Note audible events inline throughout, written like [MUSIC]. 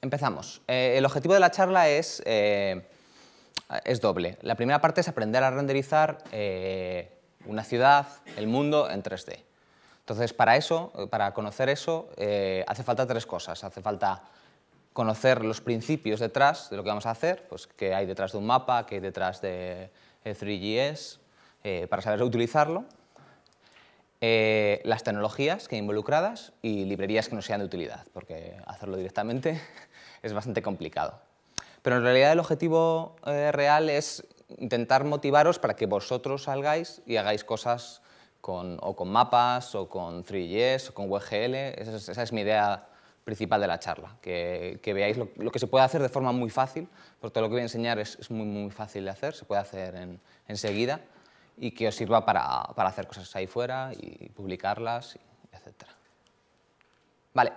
Empezamos. Eh, el objetivo de la charla es, eh, es doble. La primera parte es aprender a renderizar eh, una ciudad, el mundo, en 3D. Entonces, para eso, para conocer eso, hace falta tres cosas. Hace falta conocer los principios detrás de lo que vamos a hacer, pues qué hay detrás de un mapa, qué hay detrás de 3GS, para saber utilizarlo. las tecnologías que involucradas y librerías que no sean de utilidad, porque hacerlo directamente [LAUGHS] es bastante complicado. Pero en realidad el objetivo eh, real es intentar motivaros para que vosotros salgáis y hagáis cosas con, o con mapas, o con 3 o con WGL. Esa es, mi idea principal de la charla, que, veáis lo, que se puede hacer de forma muy fácil, porque todo lo que voy a enseñar es, muy, muy fácil de hacer, se puede hacer en, enseguida, y que os sirva para, para hacer cosas ahí fuera y publicarlas, etc. Vale.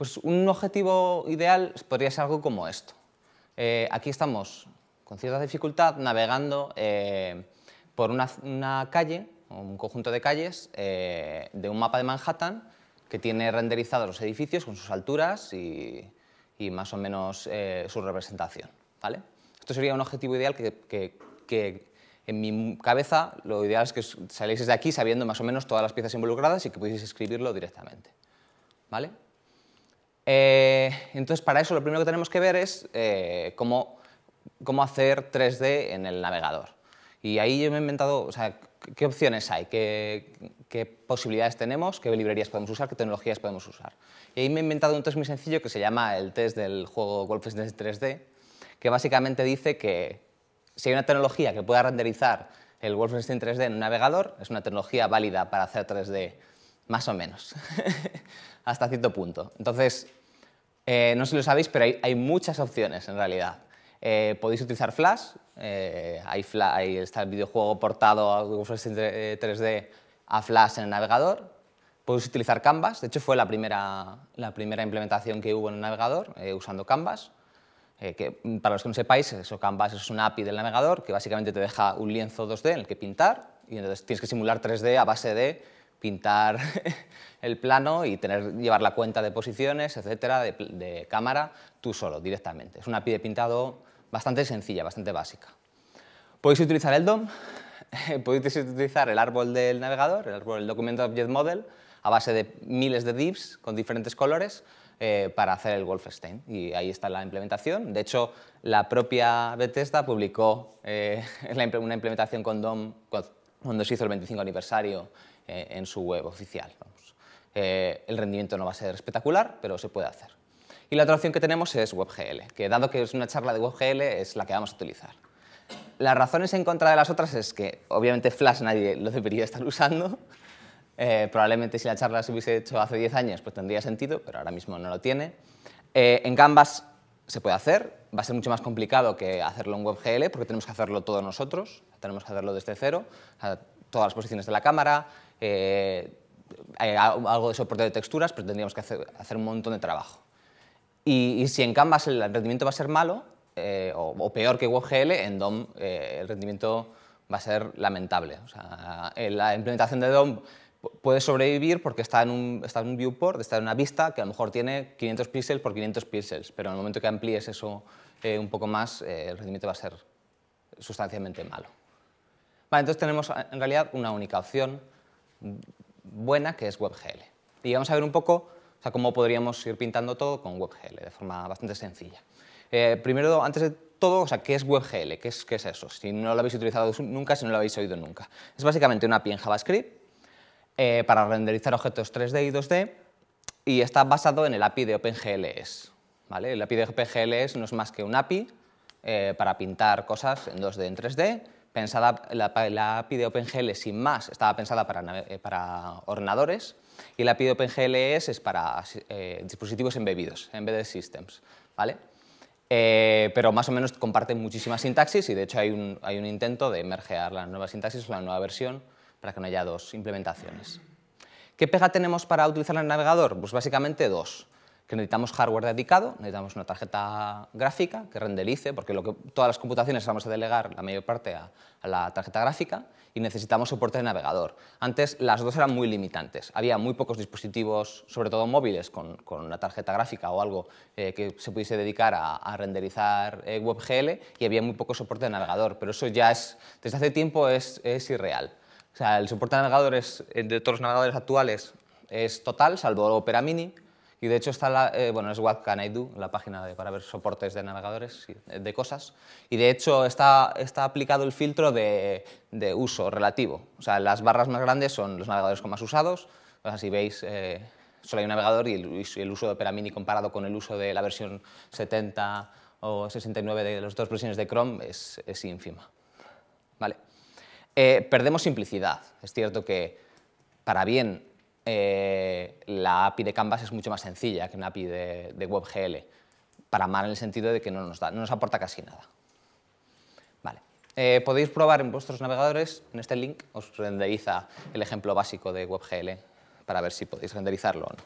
Pues un objetivo ideal podría ser algo como esto. Eh, aquí estamos con cierta dificultad navegando eh, por una, calle, un conjunto de calles, eh, de un mapa de Manhattan que tiene renderizados los edificios con sus alturas y, más o menos su representación. ¿vale? Esto sería un objetivo ideal que, que en mi cabeza lo ideal es que salieseis de aquí sabiendo más o menos todas las piezas involucradas y que pudieseis escribirlo directamente. ¿Vale? Eh, entonces, para eso lo primero que tenemos que ver es eh, cómo, cómo, hacer 3D en el navegador. Y ahí yo me he inventado, o sea, qué opciones hay, qué, qué posibilidades tenemos, qué librerías podemos usar, qué tecnologías podemos usar. Y ahí me he inventado un test muy sencillo que se llama el test del juego Wolfenstein 3D, que básicamente dice que si hay una tecnología que pueda renderizar el Wolfenstein 3D en un navegador, es una tecnología válida para hacer 3D más o menos, [LAUGHS] hasta cierto punto. Entonces, eh, no sé si lo sabéis, pero hay, muchas opciones en realidad. Eh, podéis utilizar Flash, eh, ahí hay, está el videojuego portado a Google 3D a Flash en el navegador. Podéis utilizar Canvas, de hecho fue la primera, implementación que hubo en el navegador usando Canvas. que, para los que no sepáis, eso, Canvas es un API del navegador que básicamente te deja un lienzo 2D en el que pintar y entonces tienes que simular 3D a base de pintar [LAUGHS] el plano y tener, llevar la cuenta de posiciones, etcétera, de, cámara, tú solo, directamente. Es una API de pintado bastante sencilla, bastante básica. Podéis utilizar el DOM, [LAUGHS] podéis utilizar el árbol del navegador, el árbol del Document Object Model, a base de miles de divs con diferentes colores eh, para hacer el Wolfenstein. Y ahí está la implementación. De hecho, la propia Bethesda publicó eh, [LAUGHS] una implementación con DOM cuando se hizo el 25 aniversario eh, en su web oficial. Eh, el rendimiento no va a ser espectacular, pero se puede hacer. Y la otra opción que tenemos es WebGL, que dado que es una charla de WebGL es la que vamos a utilizar. Las razones en contra de las otras es que obviamente Flash nadie lo debería estar usando. Eh, probablemente si la charla se hubiese hecho hace 10 años pues tendría sentido, pero ahora mismo no lo tiene. en Canvas se puede hacer, va a ser mucho más complicado que hacerlo en WebGL porque tenemos que hacerlo todos nosotros, tenemos que hacerlo desde cero, todas las posiciones de la cámara, eh, eh, algo de soporte de texturas, pero tendríamos que hacer, un montón de trabajo. Y, si en Canvas el rendimiento va a ser malo, eh, o, peor que WebGL, en DOM el rendimiento va a ser lamentable. O sea, la implementación de DOM puede sobrevivir porque está en, un, está en un viewport, está en una vista que a lo mejor tiene 500 píxeles por 500 píxeles, pero en el momento que amplíes eso un poco más, el rendimiento va a ser sustancialmente malo. entonces tenemos en realidad una única opción buena que es WebGL. Y vamos a ver un poco o sea, cómo podríamos ir pintando todo con WebGL de forma bastante sencilla. Eh, primero, antes de todo, o sea, ¿qué es WebGL? ¿Qué es, ¿Qué es eso? Si no lo habéis utilizado nunca, si no lo habéis oído nunca. Es básicamente una API en JavaScript eh, para renderizar objetos 3D y 2D y está basado en el API de OpenGLS. ¿vale? El API de OpenGLS no es más que un API eh, para pintar cosas en 2D en 3D pensada, la, la API de OpenGL sin más estaba pensada para, eh, para ordenadores y la API de OpenGL es para eh, dispositivos embebidos, embedded systems. ¿vale? Eh, pero más o menos comparten muchísimas sintaxis y de hecho hay un, hay un intento de mergear la nueva sintaxis o la nueva versión para que no haya dos implementaciones. ¿Qué pega tenemos para utilizar el navegador? Pues básicamente dos que necesitamos hardware dedicado, necesitamos una tarjeta gráfica que renderice, porque lo que, todas las computaciones vamos a delegar la mayor parte a, la tarjeta gráfica, y necesitamos soporte de navegador. Antes las dos eran muy limitantes. Había muy pocos dispositivos, sobre todo móviles, con, una tarjeta gráfica o algo eh, que se pudiese dedicar a, renderizar eh, WebGL, y había muy poco soporte de navegador, pero eso ya es, desde hace tiempo es, es irreal. O sea, el soporte de navegadores de todos los navegadores actuales es total, salvo Opera Mini, y de hecho está la, eh, bueno, es What Can I Do, la página para ver soportes de navegadores, de cosas. Y de hecho está, está aplicado el filtro de, uso relativo. O sea, las barras más grandes son los navegadores con más usados. O sea, si veis, eh, solo hay un navegador y el, uso de Opera Mini comparado con el uso de la versión 70 o 69 de las dos versiones de Chrome es, es ínfima. ¿Vale? Eh, perdemos simplicidad. Es cierto que para bien eh, la API de Canvas es mucho más sencilla que una API de, WebGL, para mal en el sentido de que no nos, da, no nos aporta casi nada. Eh, podéis probar en vuestros navegadores, en este link os renderiza el ejemplo básico de WebGL para ver si podéis renderizarlo o no.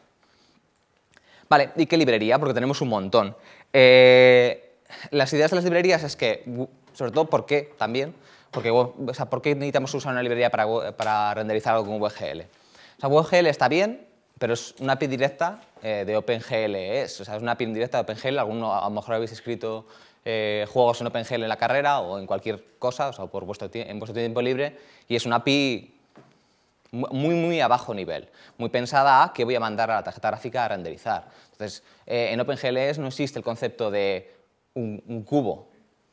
Vale, ¿y qué librería? Porque tenemos un montón. Eh, las ideas de las librerías es que, sobre todo, ¿por qué también? ¿Por qué necesitamos usar una librería para, para renderizar algo con WebGL? sea, WebGL está bien, pero es una API directa eh, de OpenGL. O sea, es una API directa de OpenGL. Alguno, a lo mejor habéis escrito eh, juegos en OpenGL en la carrera o en cualquier cosa, o por vuestro, en vuestro tiempo libre, y es una API muy, muy a bajo nivel, muy pensada a qué voy a mandar a la tarjeta gráfica a renderizar. Entonces, eh, en OpenGL no existe el concepto de un, un cubo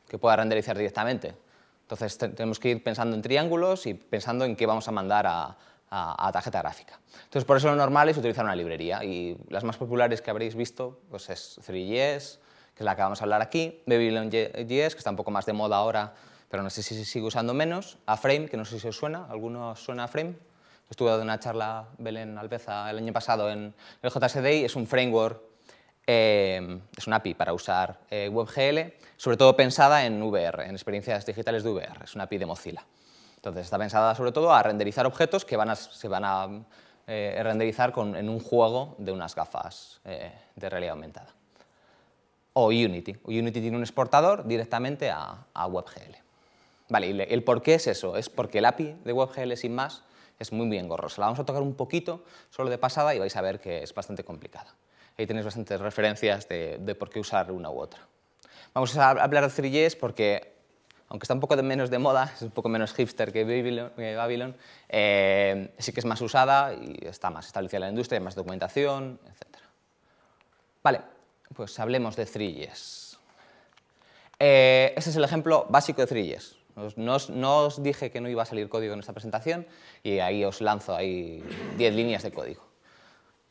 que pueda renderizar directamente. Entonces tenemos que ir pensando en triángulos y pensando en qué vamos a mandar a, a, tarjeta gráfica. Entonces, por eso lo normal es utilizar una librería y las más populares que habréis visto pues es 3 que es la que vamos a hablar aquí, Babylon.js, que está un poco más de moda ahora, pero no sé si se sigue usando menos, a Frame, que no sé si os suena, ¿alguno suena a Frame? Estuve dando una charla Belén Albeza el año pasado en el JSDI, es un framework, eh, es una API para usar eh, WebGL, sobre todo pensada en VR, en experiencias digitales de VR, es una API de Mozilla. Entonces está pensada sobre todo a renderizar objetos que van se van a eh, renderizar en un juego de unas gafas eh, de realidad aumentada. O Unity. Unity tiene un exportador directamente a, WebGL. Vale, y el por qué es eso. Es porque el API de WebGL sin más es muy, bien gorroso La vamos a tocar un poquito, solo de pasada, y vais a ver que es bastante complicada. Ahí tenéis bastantes referencias de, por qué usar una u otra. Vamos a hablar de 3 porque aunque está un poco menos de moda, es un poco menos hipster que Babylon, eh, sí que es más usada y está más establecida en la industria, hay más documentación, etc. Vale, pues hablemos de 3 eh, ese es el ejemplo básico de thrills. No os, dije que no iba a salir código en esta presentación y ahí os lanzo 10 líneas de código.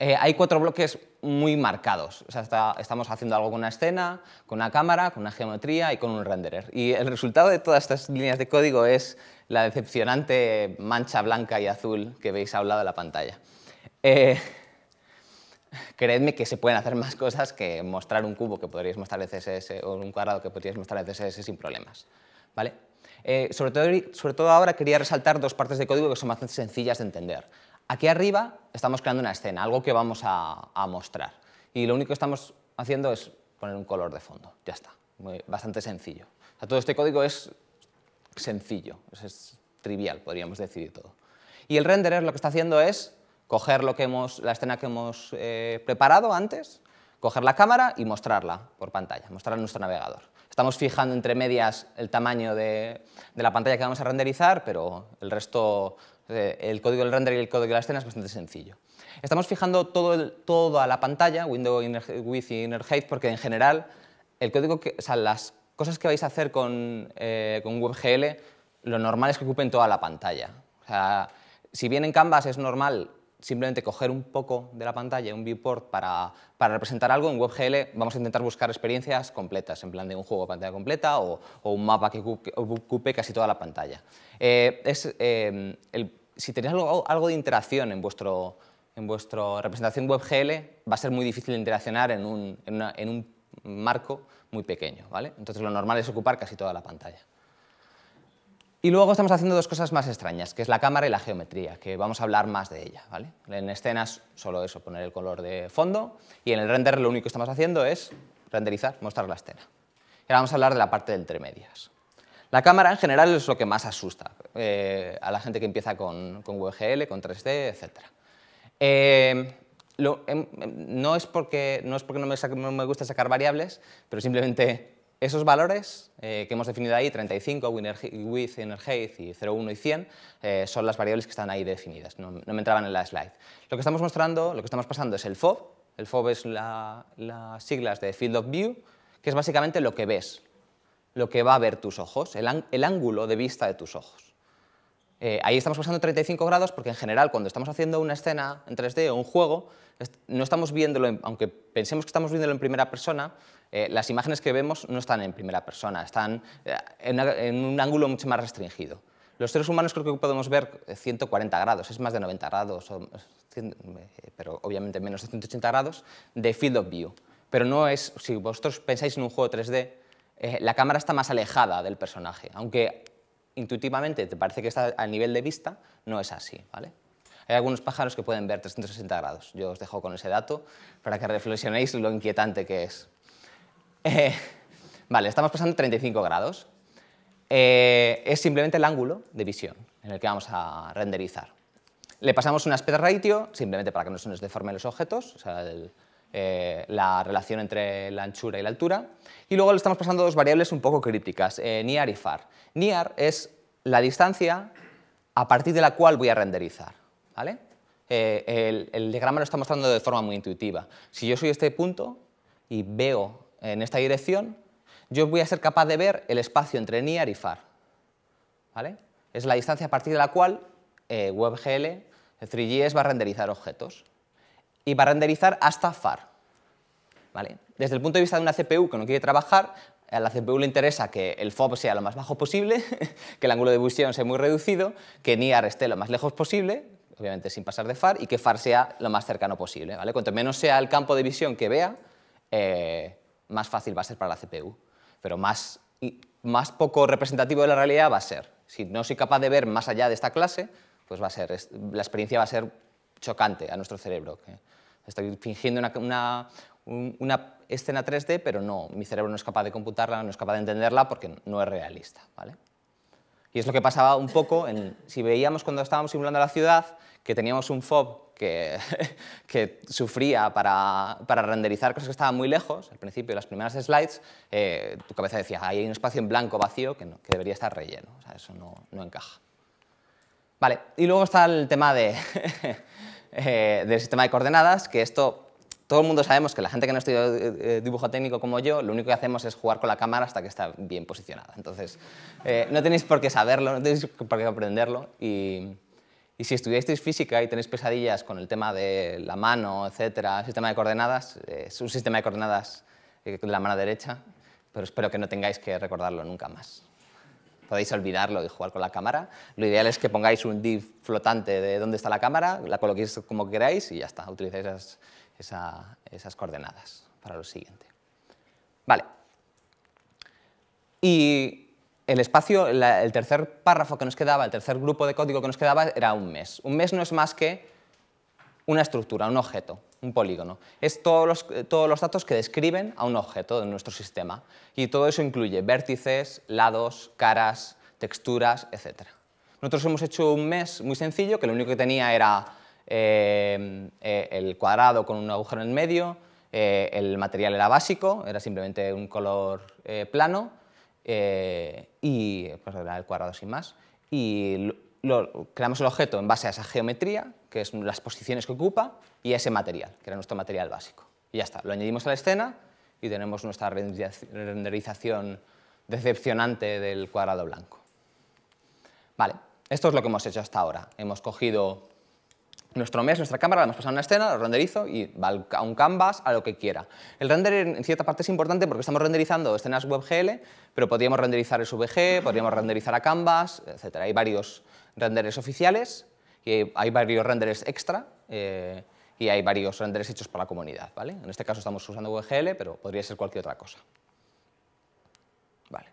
Eh, hay cuatro bloques muy marcados. O sea, estamos haciendo algo con una escena, con una cámara, con una geometría y con un renderer. Y el resultado de todas estas líneas de código es la decepcionante mancha blanca y azul que veis a un lado de la pantalla. Eh, creedme que se pueden hacer más cosas que mostrar un cubo que podríais mostrar en CSS o un cuadrado que podríais mostrar en CSS sin problemas. ¿Vale? Eh, sobre, todo, sobre todo ahora quería resaltar dos partes de código que son bastante sencillas de entender. Aquí arriba estamos creando una escena, algo que vamos a, mostrar. Y lo único que estamos haciendo es poner un color de fondo, ya está. bastante sencillo. todo este código es sencillo, es, trivial, podríamos decir todo. Y el renderer lo que está haciendo es coger lo que hemos, la escena que hemos eh, preparado antes, coger la cámara y mostrarla por pantalla, mostrarla en nuestro navegador. Estamos fijando entre medias el tamaño de la pantalla que vamos a renderizar, pero el resto eh, el código del render y el código de la escena es bastante sencillo. Estamos fijando todo el, a la pantalla, Windows y Inner Height, porque en general el código que, o las cosas que vais a hacer eh, con, WebGL, lo normal es que ocupen toda la pantalla. si bien en Canvas es normal simplemente coger un poco de la pantalla, un viewport para, representar algo, en WebGL vamos a intentar buscar experiencias completas, en plan de un juego de pantalla completa o, un mapa que ocupe, casi toda la pantalla. Eh, es, si tenéis algo, de interacción en vuestro vuestra representación WebGL va a ser muy difícil interaccionar en un, marco muy pequeño. Entonces lo normal es ocupar casi toda la pantalla. Y luego estamos haciendo dos cosas más extrañas, que es la cámara y la geometría, que vamos a hablar más de ella. En escenas solo eso, poner el color de fondo, y en el render lo único que estamos haciendo es renderizar, mostrar la escena. Y ahora vamos a hablar de la parte de entre medias. La cámara en general es lo que más asusta eh, a la gente que empieza con, con con 3D, etc. Eh, em, em, no, es porque, no me, gusta sacar variables, pero simplemente esos valores eh, que hemos definido ahí, 35, width, inner y 0, 1 y 100, son las variables que están ahí definidas, no, me entraban en la slide. Lo que estamos mostrando, lo que estamos pasando es el FOB, el FOB es las siglas de Field of View, que es básicamente lo que ves, lo que va a ver tus ojos, el, ángulo de vista de tus ojos. Eh, ahí estamos pasando 35 grados porque en general cuando estamos haciendo una escena en 3D o un juego, no estamos viéndolo, aunque pensemos que estamos viéndolo en primera persona, eh, las imágenes que vemos no están en primera persona, están eh, en, un ángulo mucho más restringido. Los seres humanos creo que podemos ver 140 grados, es más de 90 grados, pero obviamente menos de 180 grados, de field of view. Pero no es, si vosotros pensáis en un juego 3D, eh, la cámara está más alejada del personaje, aunque intuitivamente te parece que está al nivel de vista, no es así, ¿vale? Hay algunos pájaros que pueden ver 360 grados. Yo os dejo con ese dato para que reflexionéis lo inquietante que es. Eh, vale, estamos pasando 35 grados. Eh, es simplemente el ángulo de visión en el que vamos a renderizar. Le pasamos un aspect ratio, simplemente para que no se nos deformen los objetos, eh, la relación entre la anchura y la altura. Y luego le estamos pasando dos variables un poco crípticas, eh, y far. niar es la distancia a partir de la cual voy a renderizar. ¿vale? Eh, el, diagrama lo está mostrando de forma muy intuitiva. Si yo soy este punto y veo en esta dirección, yo voy a ser capaz de ver el espacio entre niar y far. ¿vale? Es la distancia a partir de la cual eh, WebGL 3GS va a renderizar objetos y va a renderizar hasta FAR. ¿Vale? Desde el punto de vista de una CPU que no quiere trabajar, a la CPU le interesa que el FOB sea lo más bajo posible, [LAUGHS] que el ángulo de visión sea muy reducido, que NIAR esté lo más lejos posible, obviamente sin pasar de FAR, y que FAR sea lo más cercano posible. ¿vale? Cuanto menos sea el campo de visión que vea, eh, más fácil va a ser para la CPU. Pero más, más poco representativo de la realidad va a ser. Si no soy capaz de ver más allá de esta clase, pues va a ser, la experiencia va a ser chocante a nuestro cerebro. Estoy fingiendo una, escena 3D, pero no, mi cerebro no es capaz de computarla, no es capaz de entenderla porque no es realista. ¿vale? Y es lo que pasaba un poco, en, si veíamos cuando estábamos simulando la ciudad, que teníamos un FOB que, [LAUGHS] que sufría para, para, renderizar cosas que estaban muy lejos, al principio, las primeras slides, eh, tu cabeza decía, hay un espacio en blanco vacío que, no, que debería estar relleno, o sea, eso no, no encaja. Vale, y luego está el tema de, [LAUGHS] Eh, del sistema de coordenadas, que esto todo el mundo sabemos que la gente que no estudia eh, eh, dibujo técnico como yo, lo único que hacemos es jugar con la cámara hasta que está bien posicionada. Entonces, no tenéis por qué saberlo, no tenéis por qué aprenderlo. Y, si estudiasteis física y tenéis pesadillas con el tema de la mano, etcétera, sistema de coordenadas, es un sistema de coordenadas de la mano derecha, pero espero que no tengáis que recordarlo nunca más podéis olvidarlo y jugar con la cámara. Lo ideal es que pongáis un div flotante de dónde está la cámara, la coloquéis como queráis y ya está, utilicéis esas, coordenadas para lo siguiente. Vale. Y el espacio, el tercer párrafo que nos quedaba, el tercer grupo de código que nos quedaba era un mes. Un mes no es más que una estructura, un objeto un polígono. Es eh, todos los, datos que describen a un objeto de nuestro sistema. Y todo eso incluye vértices, lados, caras, texturas, etc. Nosotros hemos hecho un mes muy sencillo, que lo único que tenía era eh, eh, el cuadrado con un agujero en el medio, el material era básico, era simplemente un color plano, y pues, el cuadrado sin más. Y creamos el objeto en base a esa geometría, que es las posiciones que ocupa, y ese material, que era nuestro material básico. Y ya está, lo añadimos a la escena y tenemos nuestra renderización decepcionante del cuadrado blanco. Vale, esto es lo que hemos hecho hasta ahora. Hemos cogido nuestro mes nuestra cámara, la hemos pasado a una escena, lo renderizo y va a un canvas, a lo que quiera. El render en cierta parte es importante porque estamos renderizando escenas WebGL, pero podríamos renderizar SVG, podríamos renderizar a canvas, etc. Hay varios renderes oficiales y hay varios renderes extra. Eh, y hay varios renders hechos para la comunidad. ¿vale? En este caso estamos usando VGL, pero podría ser cualquier otra cosa. Vale.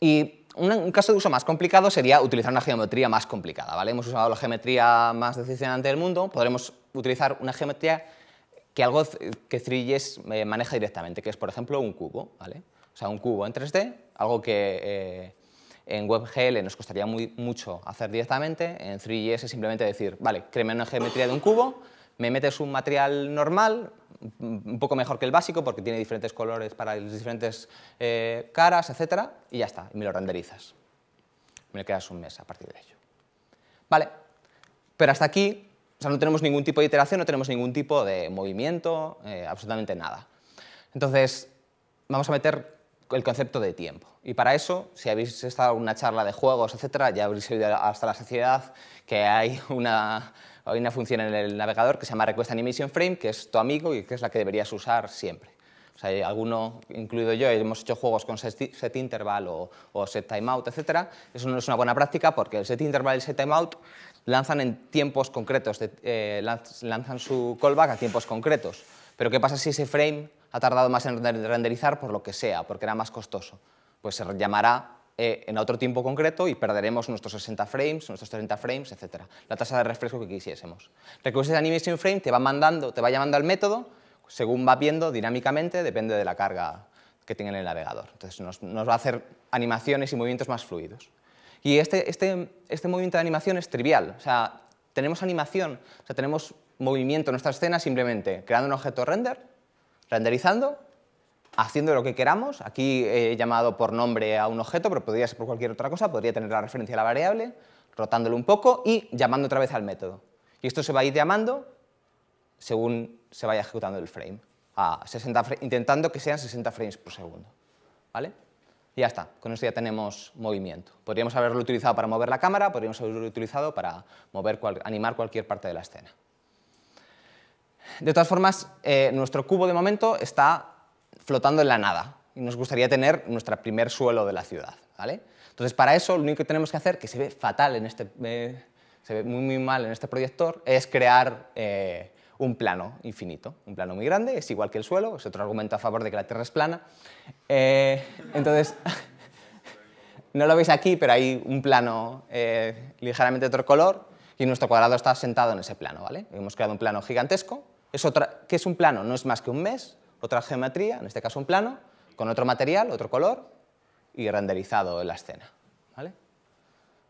Y un caso de uso más complicado sería utilizar una geometría más complicada. ¿vale? Hemos usado la geometría más decepcionante del mundo, podremos utilizar una geometría que algo que 3 eh, maneja directamente, que es, por ejemplo, un cubo. ¿vale? O sea, un cubo en 3D, algo que... Eh, en WebGL nos costaría mucho hacer directamente, en 3GS es simplemente decir, vale, créeme una geometría de un cubo, me metes un material normal, mm, un poco mejor que el básico porque tiene diferentes colores para las diferentes eh, caras, etcétera, y ya está, y me lo renderizas. Me quedas un mes a partir de ello. Vale, pero hasta aquí, o sea, no tenemos ningún tipo de iteración, no tenemos ningún tipo de movimiento, eh, absolutamente nada. Entonces, vamos a meter el concepto de tiempo. Y para eso, si habéis estado en una charla de juegos, etcétera, ya habréis oído hasta la saciedad que hay una, hay una función en el navegador que se llama Request Animation Frame, que es tu amigo y que es la que deberías usar siempre. O sea, alguno, incluido yo, hemos hecho juegos con set interval o, set timeout, etc. Eso no es una buena práctica porque el set interval y el set timeout lanzan en tiempos concretos, eh, lanzan su callback a tiempos concretos. Pero ¿qué pasa si ese frame ha tardado más en renderizar por lo que sea, porque era más costoso. Pues se llamará eh, en otro tiempo concreto y perderemos nuestros 60 frames, nuestros 30 frames, etc. La tasa de refresco que quisiésemos. Recursos de animation frame te va mandando, te va llamando al método según va viendo dinámicamente, depende de la carga que tenga en el navegador. Entonces nos, nos va a hacer animaciones y movimientos más fluidos. Y este, este, este movimiento de animación es trivial. O sea, tenemos animación, o sea, tenemos movimiento en nuestra escena simplemente creando un objeto render renderizando, haciendo lo que queramos. Aquí he llamado por nombre a un objeto, pero podría ser por cualquier otra cosa, podría tener la referencia a la variable, rotándolo un poco y llamando otra vez al método. Y esto se va a ir llamando según se vaya ejecutando el frame, a 60 intentando que sean 60 frames por segundo. ¿Vale? Y ya está, con esto ya tenemos movimiento. Podríamos haberlo utilizado para mover la cámara, podríamos haberlo utilizado para mover animar cualquier parte de la escena. De todas formas, eh, nuestro cubo de momento está flotando en la nada y nos gustaría tener nuestro primer suelo de la ciudad. ¿vale? Entonces, para eso, lo único que tenemos que hacer, que se ve fatal en este, eh, se ve muy, mal en este proyector, es crear eh, un plano infinito, un plano muy grande, es igual que el suelo, es otro argumento a favor de que la Tierra es plana. entonces, [LAUGHS] no lo veis aquí, pero hay un plano ligeramente de otro color y nuestro cuadrado está sentado en ese plano. ¿vale? Hemos creado un plano gigantesco es otra, ¿Qué es un plano? No es más que un mes, otra geometría, en este caso un plano, con otro material, otro color y renderizado en la escena. ¿Vale?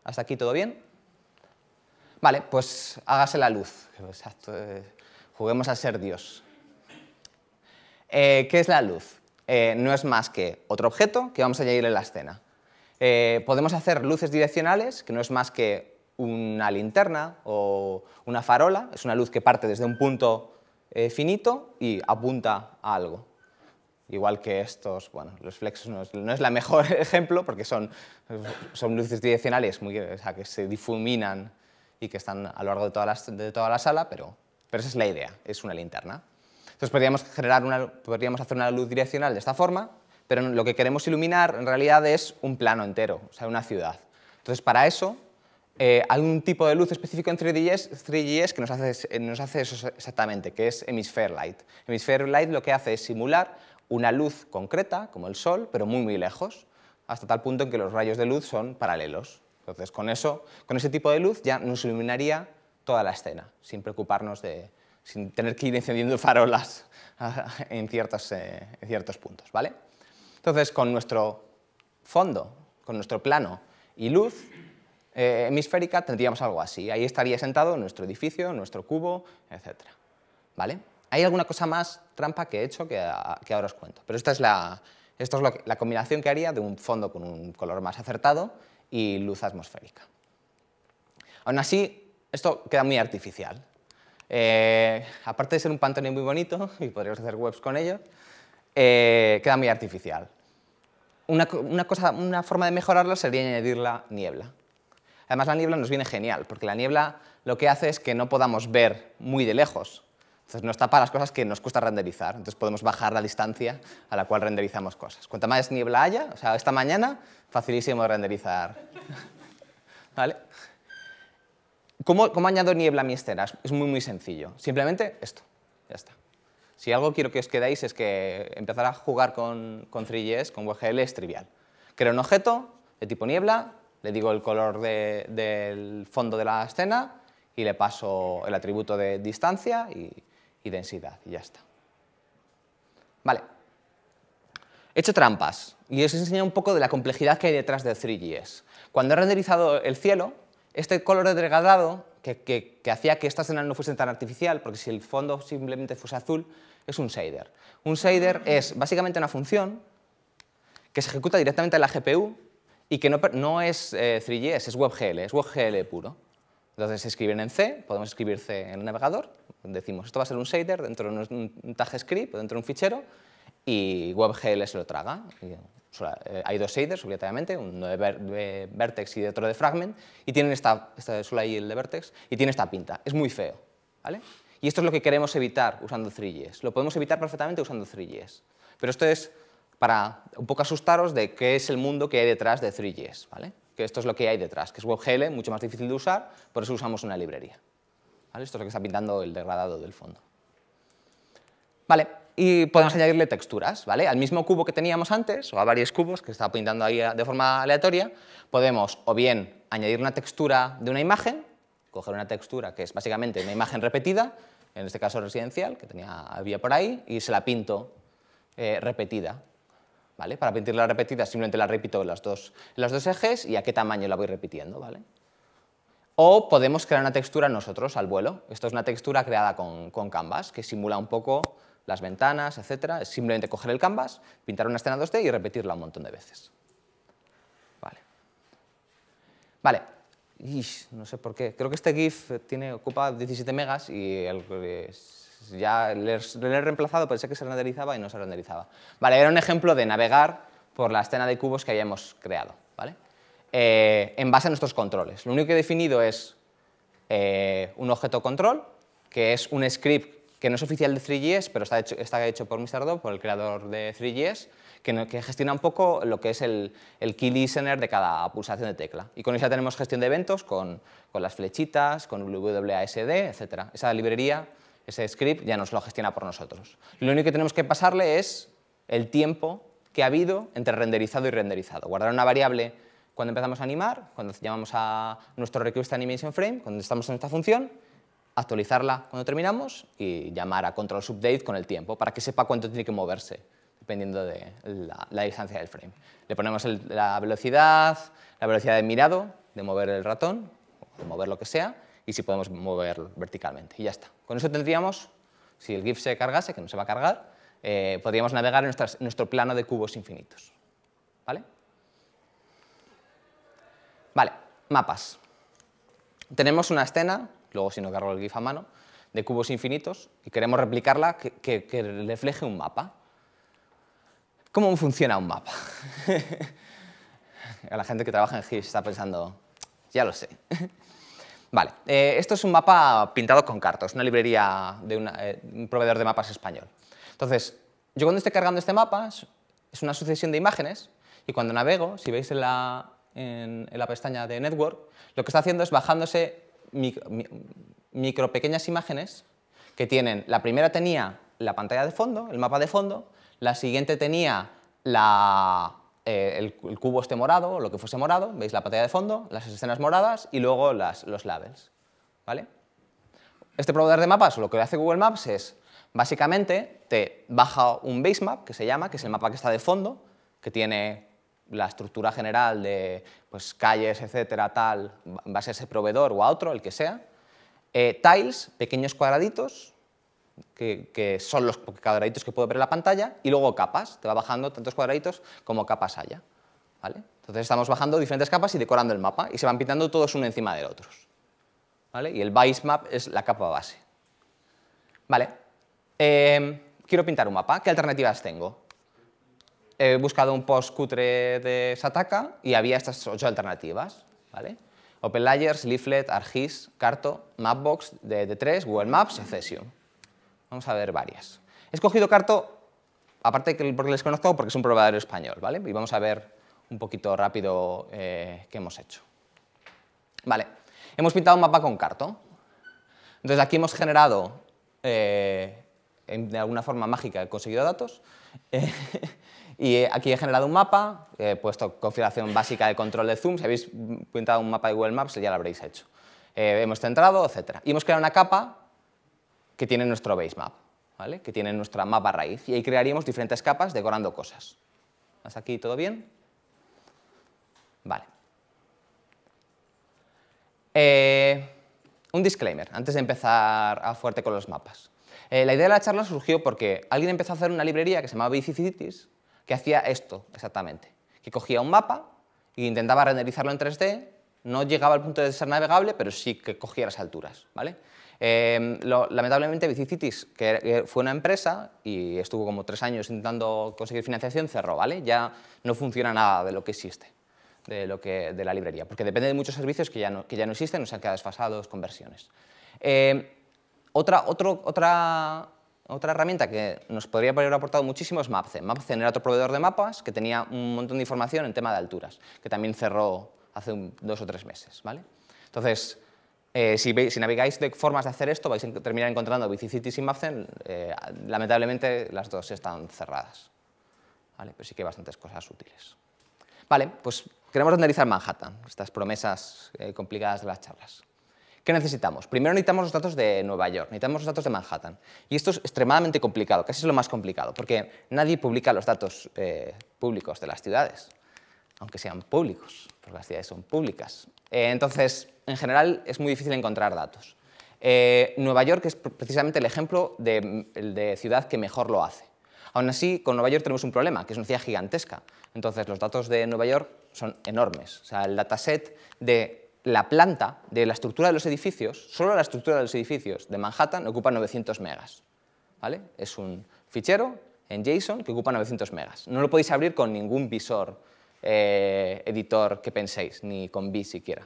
¿Hasta aquí todo bien? Vale, pues hágase la luz. Eh, juguemos a ser Dios. Eh, ¿Qué es la luz? Eh, no es más que otro objeto que vamos a añadir en la escena. podemos hacer luces direccionales, que no es más que una linterna o una farola, es una luz que parte desde un punto eh, finito y apunta a algo. Igual que estos, bueno, los flexos no es, no el mejor [LAUGHS] ejemplo porque son, son luces direccionales muy, o que se difuminan y que están a lo largo de toda la, de toda la sala, pero, pero esa es la idea, es una linterna. Entonces podríamos, generar una, podríamos hacer una luz direccional de esta forma, pero lo que queremos iluminar en realidad es un plano entero, o sea, una ciudad. Entonces para eso eh, algún tipo de luz específico en 3DS, 3 que nos hace, eh, eso exactamente, que es Hemisphere Light. Hemisphere Light lo que hace es simular una luz concreta, como el Sol, pero muy, muy lejos, hasta tal punto en que los rayos de luz son paralelos. Entonces, con, eso, con ese tipo de luz ya nos iluminaría toda la escena, sin preocuparnos de, sin tener que ir encendiendo [LAUGHS] farolas [LAUGHS] en ciertos, eh, en ciertos puntos, ¿vale? Entonces, con nuestro fondo, con nuestro plano y luz, eh, hemisférica tendríamos algo así. Ahí estaría sentado nuestro edificio, nuestro cubo, etc. ¿Vale? Hay alguna cosa más trampa que he hecho que, ah, ahora os cuento, pero esta es, la, es la combinación que haría de un fondo con un color más acertado y luz atmosférica. Aún así, esto queda muy artificial. Eh, aparte de ser un pantone muy bonito, [LAUGHS] y podríamos hacer webs con ello, eh, queda muy artificial. una forma de mejorarlo sería añadir la niebla. Además la niebla nos viene genial, porque la niebla lo que hace es que no podamos ver muy de lejos. Entonces nos tapa las cosas que nos cuesta renderizar, entonces podemos bajar la distancia a la cual renderizamos cosas. Cuanta más niebla haya, o sea, esta mañana, facilísimo de renderizar. [LAUGHS] ¿Vale? ¿Cómo, ¿Cómo añado niebla a mi escena? Es muy, muy sencillo. Simplemente esto, ya está. Si algo quiero que os quedéis es que empezar a jugar con, con 3 con WGL es trivial. Creo un objeto de tipo niebla, le digo el color del fondo de la escena y le paso el atributo de distancia y, densidad, y ya está. Vale. He hecho trampas, y os enseñado un poco de la complejidad que hay detrás de 3GS. Cuando he renderizado el cielo, este color degradado, que, que hacía que esta escena no fuese tan artificial, porque si el fondo simplemente fuese azul, es un shader. Un shader es básicamente una función que se ejecuta directamente en la GPU y que no, no es 3GS, eh, es WebGL, es WebGL puro. Entonces escriben en C, podemos escribir C en el navegador, decimos esto va a ser un shader dentro de un tag script, dentro de un fichero, y WebGL se lo traga. Eh, hay dos shaders obviamente uno de, vertex y otro de fragment, y tienen esta, esta solo ahí el de vertex, y tiene esta pinta, es muy feo. ¿vale? Y esto es lo que queremos evitar usando 3GS, lo podemos evitar perfectamente usando 3GS, pero esto es para un poco asustaros de qué es el mundo que hay detrás de 3GS, ¿vale? que esto es lo que hay detrás, que es WebGL, mucho más difícil de usar, por eso usamos una librería. Esto es lo que está pintando el degradado del fondo. Vale, y podemos añadirle texturas, ¿vale? Al mismo cubo que teníamos antes, o a varios cubos que estaba pintando ahí de forma aleatoria, podemos o bien añadir una textura de una imagen, coger una textura que es básicamente una imagen repetida, en este caso residencial, que tenía, había por ahí, y se la pinto eh, repetida. ¿vale? Para pintarla repetida simplemente la repito en los, dos, los dos ejes y a qué tamaño la voy repitiendo, ¿vale? O podemos crear una textura nosotros al vuelo. Esto es una textura creada con, Canvas que simula un poco las ventanas, etcétera. Es simplemente coger el canvas, pintar una escena 2D y repetirla un montón de veces. Vale. Vale. no sé por qué. Creo que este GIF tiene, ocupa 17 megas y el, ya le he reemplazado, pensé que se renderizaba y no se renderizaba. Vale, era un ejemplo de navegar por la escena de cubos que habíamos creado, ¿vale? Eh, en base a nuestros controles. Lo único que he definido es eh, un objeto control, que es un script que no es oficial de 3GS, pero está hecho, está hecho por Mr. Dove, por el creador de 3GS, que, gestiona un poco lo que es el, el, key listener de cada pulsación de tecla. Y con eso ya tenemos gestión de eventos con, con las flechitas, con WASD, etc. Esa librería ese script ya nos lo gestiona por nosotros. Lo único que tenemos que pasarle es el tiempo que ha habido entre renderizado y renderizado. Guardar una variable cuando empezamos a animar, cuando llamamos a nuestro request animation frame, cuando estamos en esta función, actualizarla cuando terminamos y llamar a control update con el tiempo para que sepa cuánto tiene que moverse dependiendo de la, distancia del frame. Le ponemos la velocidad, la velocidad de mirado, de mover el ratón, de mover lo que sea, y si podemos mover verticalmente. Y ya está. Con eso tendríamos, si el GIF se cargase, que no se va a cargar, eh, podríamos navegar en nuestro plano de cubos infinitos. ¿Vale? Vale, mapas. Tenemos una escena, luego si no cargo el GIF a mano, de cubos infinitos y queremos replicarla que, refleje un mapa. ¿Cómo funciona un mapa? [LAUGHS] a la gente que trabaja en GIF está pensando, ya lo sé. [LAUGHS] Vale, eh, esto es un mapa pintado con cartos, una librería de eh, un proveedor de mapas español. Entonces, yo cuando estoy cargando este mapa, es una sucesión de imágenes, y cuando navego, si veis en la, pestaña de Network, lo que está haciendo es bajándose micro pequeñas imágenes que tienen, la primera tenía la pantalla de fondo, el mapa de fondo, la siguiente tenía la, eh, el, cubo esté morado, lo que fuese morado, veis la pantalla de fondo, las escenas moradas y luego las, los labels. ¿vale? Este proveedor de mapas, lo que hace Google Maps es, básicamente, te baja un base map, que se llama, que es el mapa que está de fondo, que tiene la estructura general de pues, calles, etcétera, tal, va a ser ese proveedor o a otro, el que sea. Eh, tiles, pequeños cuadraditos, que, son los cuadraditos que puedo ver en la pantalla, y luego capas, te va bajando tantos cuadraditos como capas haya. ¿vale? Entonces estamos bajando diferentes capas y decorando el mapa, y se van pintando todos uno encima del otro. ¿vale? Y el base map es la capa base. Vale, em, quiero pintar un mapa, ¿qué alternativas tengo? He buscado un post cutre de Sataka y había estas ocho alternativas. ¿vale? layers, Leaflet, Argis, Carto, Mapbox, D3, Google Maps, Cesium. Vamos a ver varias. He escogido Carto, aparte que porque les conozco, porque es un proveedor español, ¿vale? Y vamos a ver un poquito rápido eh, qué hemos hecho. Vale, hemos pintado un mapa con Carto. Entonces aquí hemos generado, eh, de alguna forma mágica, he conseguido datos. [LAUGHS] y eh, aquí he generado un mapa, he puesto configuración básica de control de zoom. Si habéis pintado un mapa de Google Maps, ya lo habréis hecho. hemos centrado, etc. Y hemos creado una capa que tiene nuestro base map, ¿vale? que tiene nuestra mapa raíz. Y ahí crearíamos diferentes capas decorando cosas. ¿Hasta aquí todo bien? Vale. Eh, un disclaimer, antes de empezar a fuerte con los mapas. Eh, la idea de la charla surgió porque alguien empezó a hacer una librería que se llamaba cities que hacía esto exactamente, que cogía un mapa e intentaba renderizarlo en 3D, no llegaba al punto de ser navegable, pero sí que cogía las alturas. ¿vale? Em, lamentablemente Bicicitis, que fue una empresa y estuvo como tres años intentando conseguir financiación, cerró, ¿vale? Ya no funciona nada de lo que existe, de, lo que, de la librería, porque depende de muchos servicios que ya no, existen, o se han quedado desfasados, conversiones. Em, otra, otra, otra herramienta que nos podría haber aportado muchísimo es Mapzen. Mapzen era otro proveedor de mapas que tenía un montón de información en tema de alturas, que también cerró hace dos o tres meses. ¿vale? Entonces, eh, si, navegáis de formas de hacer esto, vais a terminar encontrando Bicicity y eh, lamentablemente, las dos están cerradas. pero sí que hay bastantes cosas útiles. Vale, pues queremos analizar Manhattan, estas promesas eh, complicadas de las charlas. ¿Qué necesitamos? Primero necesitamos los datos de Nueva York, necesitamos los datos de Manhattan. Y esto es extremadamente complicado, casi es lo más complicado, porque nadie publica los datos públicos de las ciudades aunque sean públicos, porque las ciudades son públicas. Eh, entonces, en general, es muy difícil encontrar datos. Eh, Nueva York es precisamente el ejemplo de, ciudad que mejor lo hace. Aún así, con Nueva York tenemos un problema, que es una ciudad gigantesca. Entonces, los datos de Nueva York son enormes. O sea, el dataset de la planta, de la estructura de los edificios, solo la estructura de los edificios de Manhattan ocupa 900 megas. ¿vale? Es un fichero en JSON que ocupa 900 megas. No lo podéis abrir con ningún visor eh, editor que penséis, ni con B siquiera.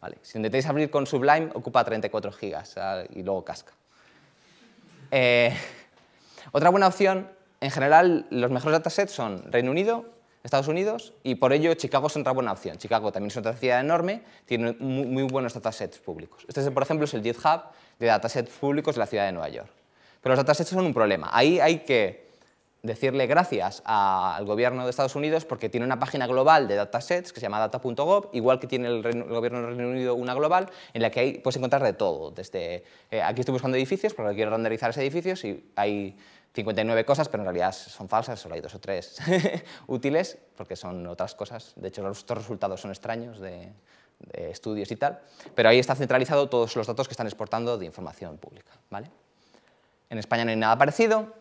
Vale. Si intentáis abrir con Sublime, ocupa 34 gigas y luego casca. Eh, otra buena opción, en general, los mejores datasets son Reino Unido, Estados Unidos, y por ello Chicago es otra buena opción. Chicago también es otra ciudad enorme, tiene muy, buenos datasets públicos. Este, por ejemplo, es el GitHub de datasets públicos de la ciudad de Nueva York. Pero los datasets son un problema. Ahí hay que decirle gracias al gobierno de Estados Unidos porque tiene una página global de datasets que se llama data.gov, igual que tiene el, gobierno del Reino Unido una global, en la que hay, puedes encontrar de todo. Desde, eh, aquí estoy buscando edificios porque quiero renderizar esos edificios y hay 59 cosas, pero en realidad son falsas, solo hay dos o tres [LAUGHS] útiles porque son otras cosas. De hecho, los resultados son extraños de, de estudios y tal, pero ahí está centralizado todos los datos que están exportando de información pública. ¿vale? En España no hay nada parecido,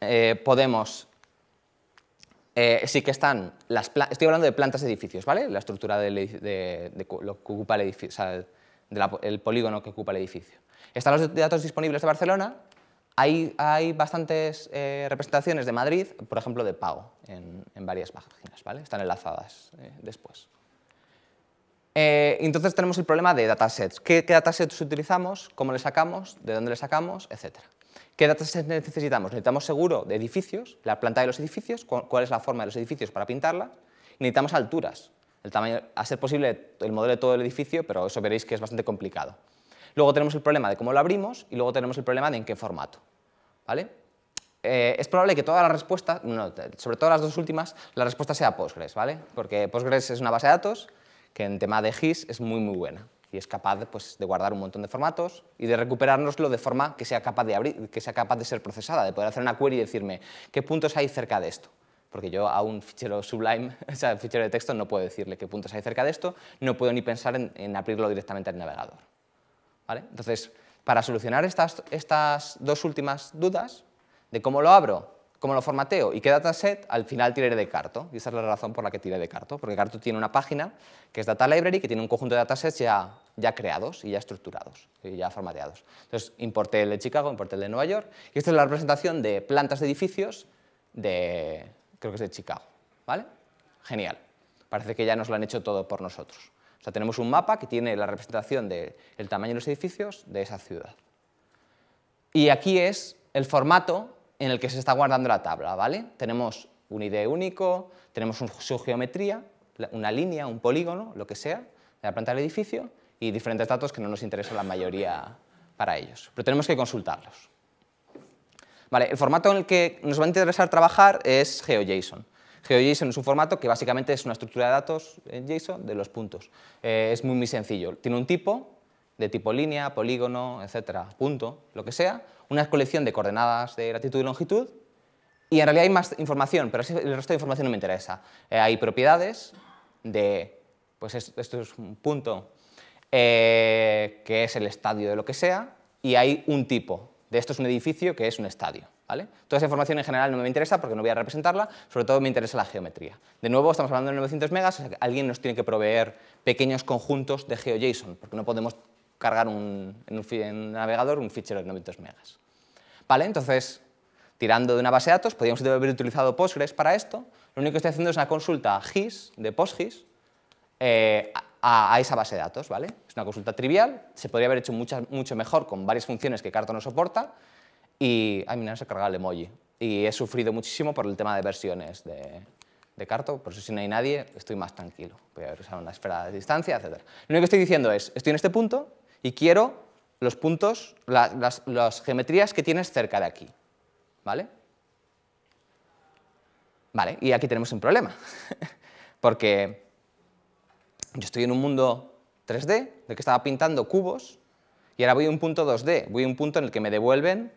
eh, podemos... Eh, sí que están las Estoy hablando de plantas de edificios, ¿vale? La estructura del de, lo ocupa el polígono que ocupa el edificio. Están los datos disponibles de Barcelona. Hay, hay bastantes eh, representaciones de Madrid, por ejemplo, de Pau, en, varias páginas, ¿vale? Están enlazadas después. entonces tenemos el problema de datasets. ¿Qué, ¿Qué, datasets utilizamos? ¿Cómo le sacamos? ¿De dónde le sacamos? Etcétera. ¿Qué datos necesitamos? Necesitamos seguro de edificios, la planta de los edificios, cuál es la forma de los edificios para pintarla. necesitamos alturas, el a ser posible el modelo de todo el edificio, pero eso veréis que es bastante complicado. Luego tenemos el problema de cómo lo abrimos y luego tenemos el problema de en qué formato. ¿vale? Eh, es probable que toda la respuesta, sobre todo las dos últimas, la respuesta sea Postgres, ¿vale? porque Postgres es una base de datos que en tema de GIS es muy muy buena y es capaz pues, de guardar un montón de formatos y de recuperárnoslo de forma que sea capaz de abrir, que sea capaz de ser procesada, de poder hacer una query y decirme qué puntos hay cerca de esto. Porque yo a un fichero Sublime, [LAUGHS] o sea, un fichero de texto, no puedo decirle qué puntos hay cerca de esto, no puedo ni pensar en, abrirlo directamente al navegador. ¿Vale? Entonces, para solucionar estas, estas dos últimas dudas, de cómo lo abro, como lo formateo y qué dataset, al final tiraré de Carto. Y esa es la razón por la que tiré de Carto, porque Carto tiene una página que es Data Library, que tiene un conjunto de datasets ya, ya creados y ya estructurados y ya formateados. Entonces, importé el de Chicago, importé el de Nueva York, y esta es la representación de plantas de edificios de, creo que es de Chicago, ¿vale? Genial. Parece que ya nos lo han hecho todo por nosotros. O sea, tenemos un mapa que tiene la representación del tamaño de los edificios de esa ciudad. Y aquí es el formato en el que se está guardando la tabla, ¿vale? Tenemos un ID único, tenemos un, su geometría, una línea, un polígono, lo que sea, de la planta del edificio y diferentes datos que no nos interesan la mayoría para ellos, pero tenemos que consultarlos. Vale, el formato en el que nos va a interesar trabajar es GeoJSON. GeoJSON es un formato que básicamente es una estructura de datos en JSON de los puntos. Eh, es muy, muy sencillo. Tiene un tipo de tipo línea, polígono, etcétera, punto, lo que sea, una colección de coordenadas de latitud y longitud, y en realidad hay más información, pero el resto de información no me interesa. Eh, hay propiedades de, pues esto, es un punto, eh, que es el estadio de lo que sea, y hay un tipo, de esto es un edificio que es un estadio. ¿Vale? Toda esa información en general no me interesa porque no voy a representarla, sobre todo me interesa la geometría. De nuevo, estamos hablando de 900 megas, alguien nos tiene que proveer pequeños conjuntos de GeoJSON, porque no podemos cargar un, en, un, navegador un fichero de 900 megas. ¿Vale? Entonces, tirando de una base de datos, podríamos haber utilizado Postgres para esto. Lo único que estoy haciendo es una consulta GIS, de PostGIS, eh, a, esa base de datos. ¿vale? Es una consulta trivial, se podría haber hecho mucho mucho mejor con varias funciones que Carto no soporta. Y, ay, mira, se carga el emoji. Y he sufrido muchísimo por el tema de versiones de, Carto, por eso si no hay nadie, estoy más tranquilo. Voy a usar una esfera de distancia, etc. Lo único que estoy diciendo es, estoy en este punto, y quiero los puntos, las, geometrías que tienes cerca de aquí. ¿Vale? Vale, y aquí tenemos un problema, [LAUGHS] porque yo estoy en un mundo 3D, el que estaba pintando cubos, y ahora voy a un punto 2D, voy a un punto en el que me devuelven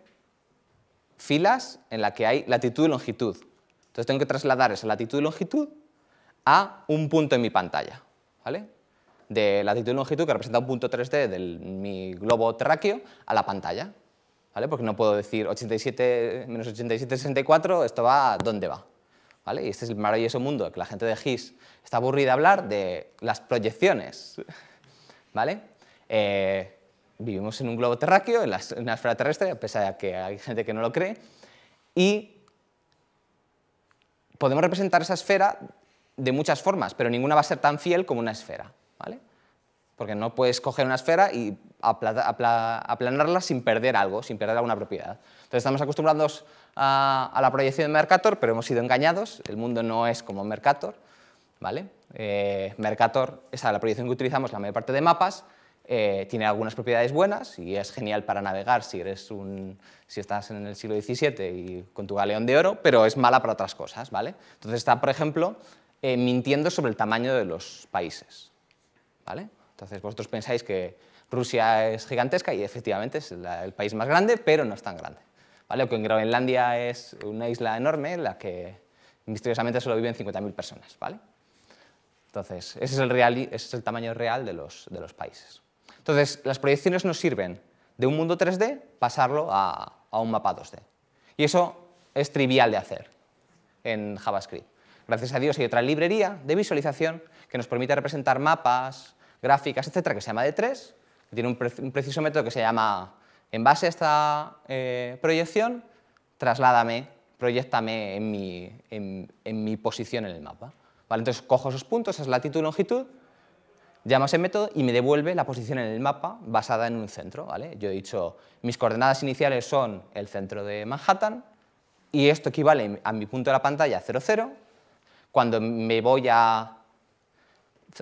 filas en la que hay latitud y longitud. Entonces tengo que trasladar esa latitud y longitud a un punto en mi pantalla, ¿vale? de latitud y longitud que representa un punto 3D de mi globo terráqueo a la pantalla. ¿Vale? Porque no puedo decir 87 menos 87, 64, esto va, ¿dónde va? ¿Vale? Y este es el maravilloso mundo que la gente de GIS está aburrida de hablar de las proyecciones. ¿Vale? Eh, vivimos en un globo terráqueo, en, la, en una esfera terrestre, a pesar de que hay gente que no lo cree, y podemos representar esa esfera de muchas formas, pero ninguna va a ser tan fiel como una esfera. ¿vale? Porque no puedes coger una esfera y aplanarla sin perder algo, sin perder alguna propiedad. Entonces estamos acostumbrados a, la proyección de Mercator, pero hemos sido engañados, el mundo no es como Mercator, ¿vale? Eh, Mercator, esa la proyección que utilizamos la mayor parte de mapas, eh, tiene algunas propiedades buenas y es genial para navegar si, eres un, si estás en el siglo XVII y con tu galeón de oro, pero es mala para otras cosas, ¿vale? Entonces está, por ejemplo, eh, mintiendo sobre el tamaño de los países. Entonces vosotros pensáis que Rusia es gigantesca y efectivamente es el país más grande, pero no es tan grande. ¿vale? O que en Groenlandia es una isla enorme en la que misteriosamente solo viven 50.000 personas. ¿vale? Entonces, ese es el, real, es el tamaño real de los, países. Entonces, las proyecciones nos sirven de un mundo 3D pasarlo a, a un mapa 2D. Y eso es trivial de hacer en JavaScript. Gracias a Dios hay otra librería de visualización que nos permite representar mapas, gráficas, etcétera, que se llama D3, que tiene un, preciso método que se llama, en base a esta eh, proyección, trasládame, proyectame en mi, posición en el mapa. ¿Vale? Entonces cojo esos puntos, es latitud longitud, llamo a ese método y me devuelve la posición en el mapa basada en un centro. ¿vale? Yo he dicho, mis coordenadas iniciales son el centro de Manhattan y esto equivale a mi punto de la pantalla 0,0. Cuando me voy a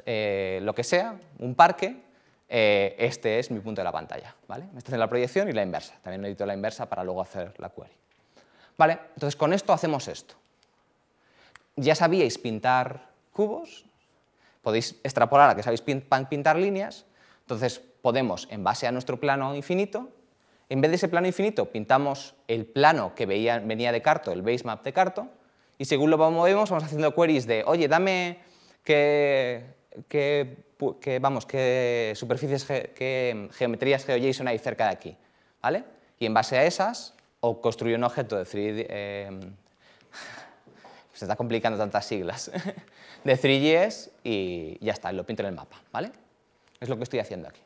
eh, lo que sea, un parque, eh, este es mi punto de la pantalla. ¿vale? Me está haciendo la proyección y la inversa. También edito la inversa para luego hacer la query. ¿Vale? Entonces con esto hacemos esto. Ya sabíais pintar cubos, podéis extrapolar a que sabéis pintar líneas, entonces podemos, en base a nuestro plano infinito, en vez de ese plano infinito, pintamos el plano que venía de Carto, el base map de Carto, y según lo movemos, vamos haciendo queries de, oye, dame que qué, vamos, qué superficies, qué geometrías GeoJSON hay cerca de aquí. ¿vale? Y en base a esas, o construyo un objeto de 3D... Em, [LAUGHS] se está complicando tantas siglas. [LAUGHS] de 3 y ya está, lo pinto en el mapa. ¿vale? Es lo que estoy haciendo aquí.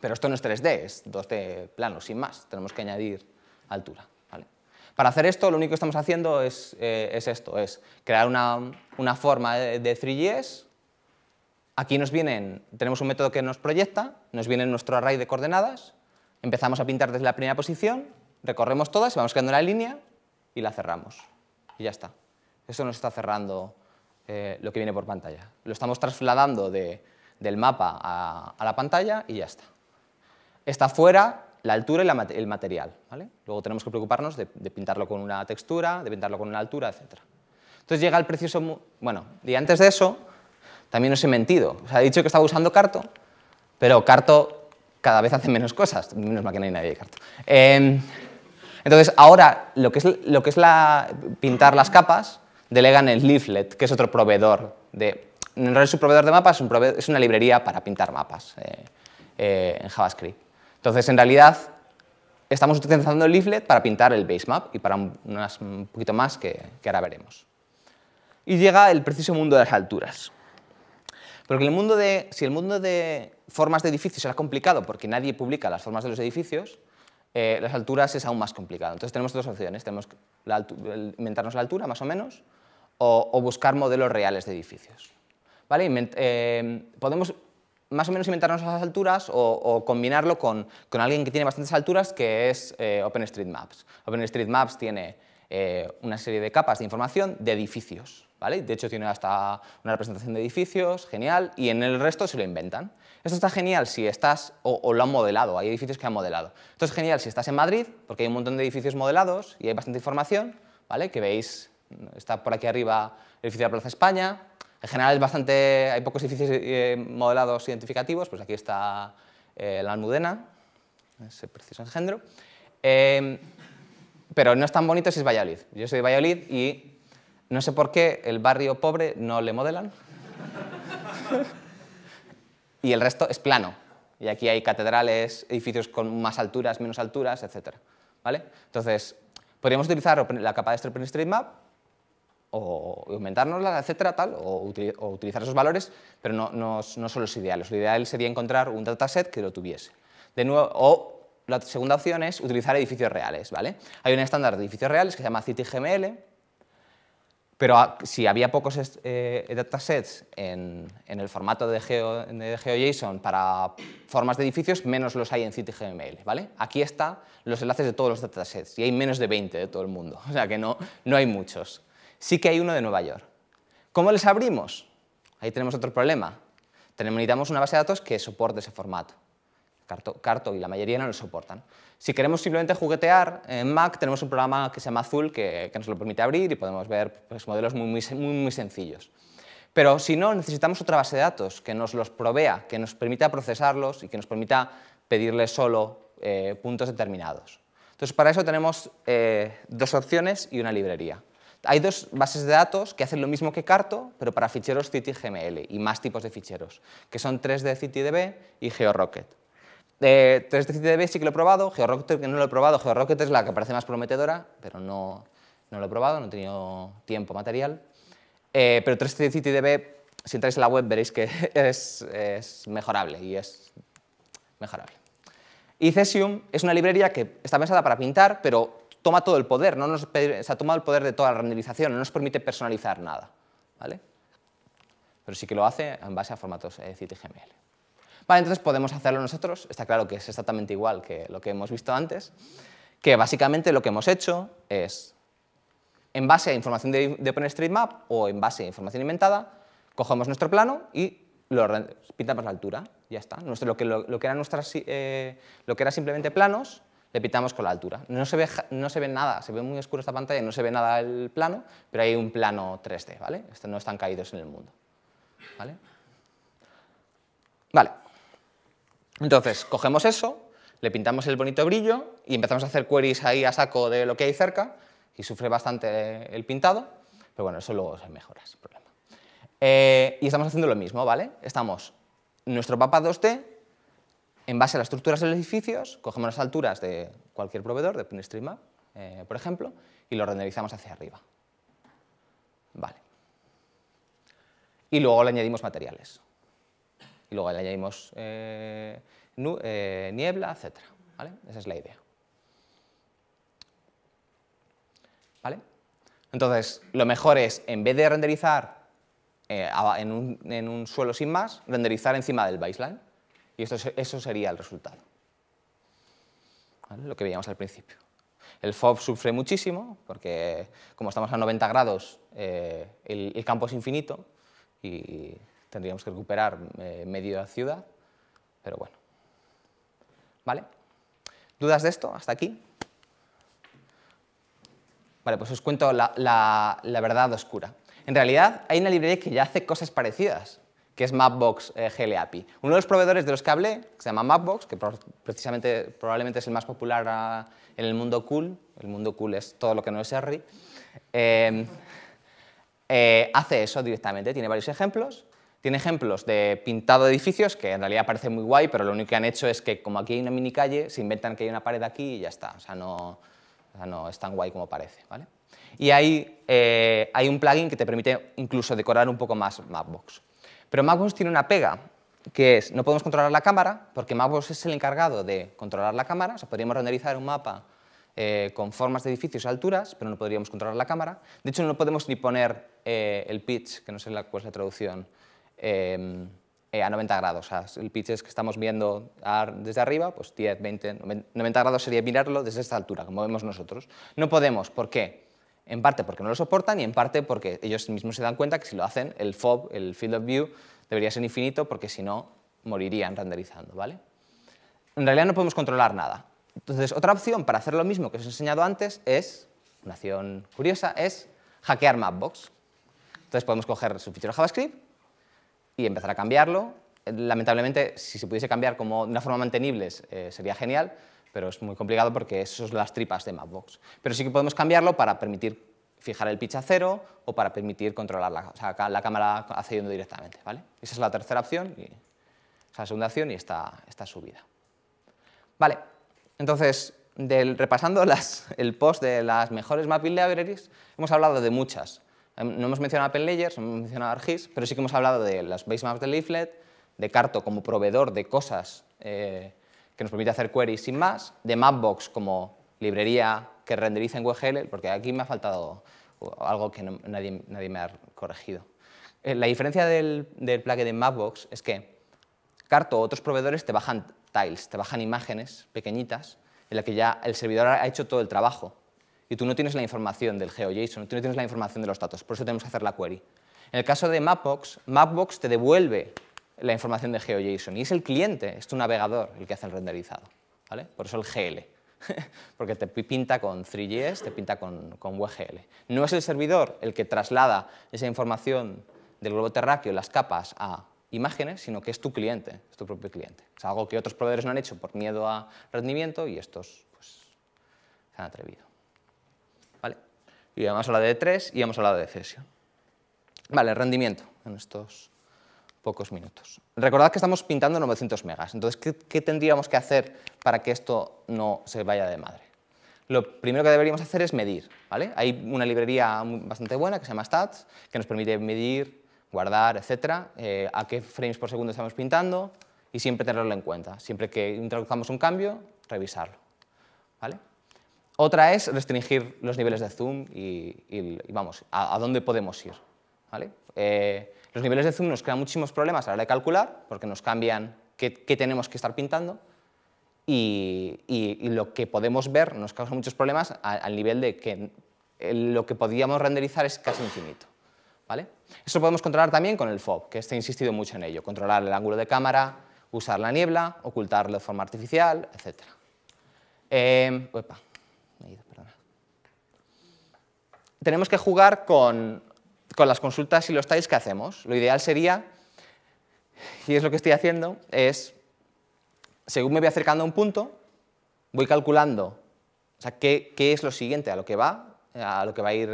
Pero esto no es 3D, es 2D plano, sin más. Tenemos que añadir altura. ¿vale? Para hacer esto, lo único que estamos haciendo es, eh, es esto, es crear una, una forma de, 3 Aquí nos vienen, tenemos un método que nos proyecta, nos viene nuestro array de coordenadas, empezamos a pintar desde la primera posición, recorremos todas, vamos creando la línea y la cerramos. Y ya está. Eso nos está cerrando eh, lo que viene por pantalla. Lo estamos trasladando del mapa a, la pantalla y ya está. Está fuera la altura y el material. ¿vale? Luego tenemos que preocuparnos de, de, pintarlo con una textura, de pintarlo con una altura, etc. Entonces llega el precioso... Bueno, y antes de eso también os he mentido. Os he dicho que estaba usando Carto, pero Carto cada vez hace menos cosas. Menos mal que hay nadie de Carto. Em, entonces, ahora lo que es, la, pintar las capas, delegan el Leaflet, que es otro proveedor. De, no es un proveedor de mapas, es, una librería para pintar mapas eh, eh, en JavaScript. Entonces, en realidad, estamos utilizando el leaflet para pintar el basemap y para un, poquito más que ahora veremos. Y llega el preciso mundo de las alturas. Porque el mundo de, si el mundo de formas de edificios será complicado porque nadie publica las formas de los edificios, eh, las alturas es aún más complicado. Entonces tenemos dos opciones, tenemos inventarnos la altura más o menos o, buscar modelos reales de edificios. ¿Vale? Eh, podemos más o menos inventarnos las alturas o, combinarlo con, con, alguien que tiene bastantes alturas que es eh, OpenStreetMaps. OpenStreetMaps tiene una serie de capas de información de edificios. De hecho tiene hasta una representación de edificios, genial, y en el resto se lo inventan. Esto está genial si estás, o, lo han modelado, hay edificios que han modelado. Esto es genial si estás en Madrid, porque hay un montón de edificios modelados y hay bastante información, ¿vale? Que veis, está por aquí arriba el edificio de la Plaza España. En general es bastante, hay pocos edificios eh, modelados identificativos, pues aquí está eh, la Almudena, ese preciso engendro. Eh, pero no es tan bonito si es Valladolid. Yo soy de Valladolid y no sé por qué el barrio pobre no le modelan. y el resto es plano. Y aquí hay catedrales, edificios con más alturas, menos alturas, etc. ¿Vale? Entonces, podríamos utilizar la capa de este OpenStreetMap o aumentárnosla, etcétera, tal, o, utilizar esos valores, pero no, no, no son los ideales. Lo ideal sería encontrar un dataset que lo tuviese. De nuevo, o la segunda opción es utilizar edificios reales, ¿vale? Hay un estándar de edificios reales que se llama CityGML, pero ah, si había pocos eh, datasets en, el formato de, GeoJSON para formas de edificios, menos los hay en CityGML. ¿vale? Aquí están los enlaces de todos los datasets y hay menos de 20 de todo el mundo, [LAUGHS] o sea que no, no hay muchos. Sí que hay uno de Nueva York. ¿Cómo les abrimos? Ahí tenemos otro problema. Necesitamos una base de datos que soporte ese formato. Carto, y la mayoría no lo soportan. Si queremos simplemente juguetear, en Mac tenemos un programa que se llama Azul que, nos lo permite abrir y podemos ver pues, modelos muy, muy, sencillos. Pero si no, necesitamos otra base de datos que nos los provea, que nos permita procesarlos y que nos permita pedirle solo eh, puntos determinados. Entonces, para eso tenemos eh, dos opciones y una librería. Hay dos bases de datos que hacen lo mismo que Carto, pero para ficheros CityGML y más tipos de ficheros, que son 3D CityDB y GeoRocket. 3 3 b sí que lo he probado, GeoRocket no lo he probado, GeoRocket es la que parece más prometedora, pero no, no lo he probado, no he tenido tiempo material. Eh, pero 3 b si entráis en la web veréis que [LAUGHS] es, es mejorable y es mejorable. Y Cesium es una librería que está pensada para pintar, pero toma todo el poder, no nos, o el poder de toda la renderización, no nos permite personalizar nada. ¿vale? Pero sí que lo hace en base a formatos eh, entonces podemos hacerlo nosotros, está claro que es exactamente igual que lo que hemos visto antes, que básicamente lo que hemos hecho es, en base a información de, OpenStreetMap o en base a información inventada, cogemos nuestro plano y lo pintamos la altura, ya está. lo, que, lo, era eh, lo que era simplemente planos, le pintamos con la altura. No se, ve, nada, se ve muy oscuro esta pantalla, no se ve nada el plano, pero hay un plano 3D, ¿vale? no están caídos en el mundo, ¿vale? Vale, entonces, cogemos eso, le pintamos el bonito brillo y empezamos a hacer queries ahí a saco de lo que hay cerca y sufre bastante el pintado, pero bueno, eso luego se mejora, sin problema. Eh, y estamos haciendo lo mismo, ¿vale? Estamos nuestro mapa 2D, en base a las estructuras de los edificios, cogemos las alturas de cualquier proveedor, de OpenStreetMap, eh, por ejemplo, y lo renderizamos hacia arriba. Vale. Y luego le añadimos materiales y luego le añadimos eh, eh, niebla, etc. Esa es la idea. ¿Vale? Entonces, lo mejor es, en vez de renderizar eh, en, un, suelo sin más, renderizar encima del baseline. Y esto, eso sería el resultado. Lo que veíamos al principio. El FOB sufre muchísimo, porque como estamos a 90 grados, el, el campo es infinito y Tendríamos que recuperar eh, de la ciudad, pero bueno. ¿Vale? ¿Dudas de esto hasta aquí? Vale, pues os cuento la, verdad oscura. En realidad hay una librería que ya hace cosas parecidas, que es Mapbox eh, API. Uno de los proveedores de los que hablé, que se llama Mapbox, que precisamente probablemente es el más popular ah, en el mundo cool, el mundo cool es todo lo que no es Harry, eh, eh, hace eso directamente, tiene varios ejemplos, tiene ejemplos de pintado de edificios, que en realidad parece muy guay, pero lo único que han hecho es que como aquí hay una mini calle, se inventan que hay una pared aquí y ya está. O sea, no, no es tan guay como parece. ¿vale? Y hay, eh, hay un plugin que te permite incluso decorar un poco más Mapbox. Pero Mapbox tiene una pega, que es no podemos controlar la cámara, porque Mapbox es el encargado de controlar la cámara. O sea, podríamos renderizar un mapa eh, con formas de edificios y alturas, pero no podríamos controlar la cámara. De hecho, no podemos ni poner eh, el pitch, que no sé la, cuál es la traducción, Em, eh, a 90 grados. O sea, el pitch es que estamos viendo desde arriba, pues 10, 20, 90 grados sería mirarlo desde esta altura, como vemos nosotros. No podemos, ¿por qué? En parte porque no lo soportan y en parte porque ellos mismos se dan cuenta que si lo hacen, el FOB, el Field of View, debería ser infinito porque si no, morirían renderizando, ¿vale? En realidad no podemos controlar nada. Entonces, otra opción para hacer lo mismo que os he enseñado antes es, una acción curiosa, es hackear Mapbox. Entonces podemos coger su fichero JavaScript y empezar a cambiarlo. Eh, lamentablemente, si se pudiese cambiar como de una forma mantenible eh, sería genial, pero es muy complicado porque eso son las tripas de Mapbox. Pero sí que podemos cambiarlo para permitir fijar el pitch a cero o para permitir controlar la, cámara accediendo directamente. ¿vale? Esa es la tercera opción, y, o sea, la segunda opción y esta, subida. Vale, entonces, repasando [LAUGHS] el post de las mejores mapping libraries, hemos hablado de muchas. No hemos mencionado Layers, no hemos mencionado ArcGIS, pero sí que hemos hablado de las base maps de Leaflet, de Carto como proveedor de cosas eh, que nos permite hacer queries sin más, de Mapbox como librería que renderiza en WebGL, porque aquí me ha faltado algo que nadie, me ha corregido. Eh, la diferencia del, del plugin de Mapbox es que Carto o otros proveedores te bajan tiles, te bajan imágenes pequeñitas en las que ya el servidor ha hecho todo el trabajo y tú no tienes la información del GeoJSON, tú no tienes la información de los datos, por eso tenemos que hacer la query. En el caso de Mapbox, Mapbox te devuelve la información de GeoJSON y es el cliente, es tu navegador el que hace el renderizado, ¿vale? Por eso el GL, [LAUGHS] porque te pinta con 3 gs te pinta con, con WGL. No es el servidor el que traslada esa información del globo terráqueo, las capas, a imágenes, sino que es tu cliente, es tu propio cliente. Es algo que otros proveedores no han hecho por miedo a rendimiento y estos pues, se han atrevido. Y vamos a de tres 3 y hemos hablado de cesión. Vale, rendimiento en estos pocos minutos. Recordad que estamos pintando 900 megas, entonces, ¿qué, tendríamos que hacer para que esto no se vaya de madre? Lo primero que deberíamos hacer es medir, ¿vale? Hay una librería bastante buena que se llama Stats, que nos permite medir, guardar, etcétera, eh, a qué frames por segundo estamos pintando y siempre tenerlo en cuenta. Siempre que introduzcamos un cambio, revisarlo, ¿vale? Otra es restringir los niveles de zoom y, vamos, a, dónde podemos ir. ¿vale? Eh, los niveles de zoom nos crean muchísimos problemas a la hora de calcular, porque nos cambian qué, tenemos que estar pintando y, lo que podemos ver nos causa muchos problemas al, nivel de que eh, lo que podríamos renderizar es casi infinito. ¿vale? Eso lo podemos controlar también con el FOB, que este he insistido mucho en ello, controlar el ángulo de cámara, usar la niebla, ocultarlo de forma artificial, etc. Eh, tenemos que jugar con, las consultas y los tiles que hacemos. Lo ideal sería, y es lo que estoy haciendo, es, según me voy acercando a un punto, voy calculando o sea, qué, es lo siguiente a lo que va, a lo que va a ir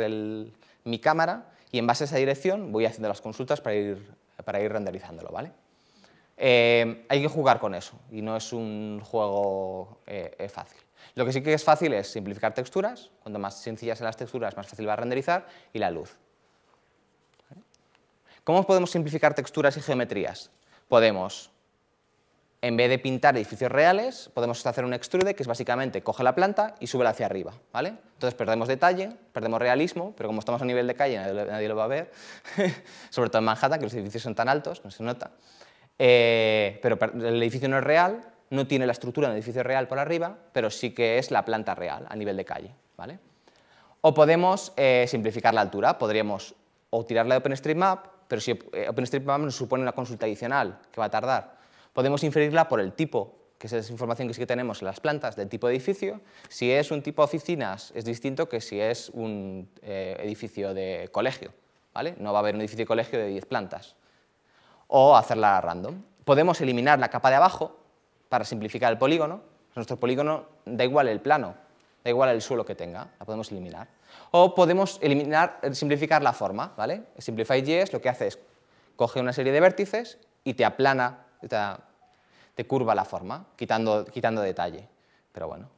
mi cámara, y en base a esa dirección voy haciendo las consultas para ir, para ir renderizándolo, ¿vale? Eh, hay que jugar con eso, y no es un juego eh, fácil. Lo que sí que es fácil es simplificar texturas, cuanto más sencillas sean las texturas, más fácil va a renderizar, y la luz. ¿Cómo podemos simplificar texturas y geometrías? Podemos, en vez de pintar edificios reales, podemos hacer un extrude, que es básicamente coge la planta y sube hacia arriba. ¿vale? Entonces perdemos detalle, perdemos realismo, pero como estamos a nivel de calle nadie, nadie lo va a ver, [LAUGHS] sobre todo en Manhattan, que los edificios son tan altos, no se nota. Eh, pero el edificio no es real, no tiene la estructura un edificio real por arriba, pero sí que es la planta real a nivel de calle. ¿vale? O podemos eh, simplificar la altura, podríamos o tirarla de OpenStreetMap, pero si OpenStreetMap nos supone una consulta adicional que va a tardar, podemos inferirla por el tipo, que es esa información que sí que tenemos en las plantas, del tipo de edificio. Si es un tipo de oficinas es distinto que si es un eh, edificio de colegio. ¿vale? No va a haber un edificio de colegio de 10 plantas. O hacerla random. Podemos eliminar la capa de abajo para simplificar el polígono. Pues nuestro polígono da igual el plano, da igual el suelo que tenga, la podemos eliminar. O podemos eliminar, simplificar la forma, ¿vale? Simplify lo que hace es coge una serie de vértices y te aplana, te, curva la forma, quitando, quitando detalle. Pero bueno,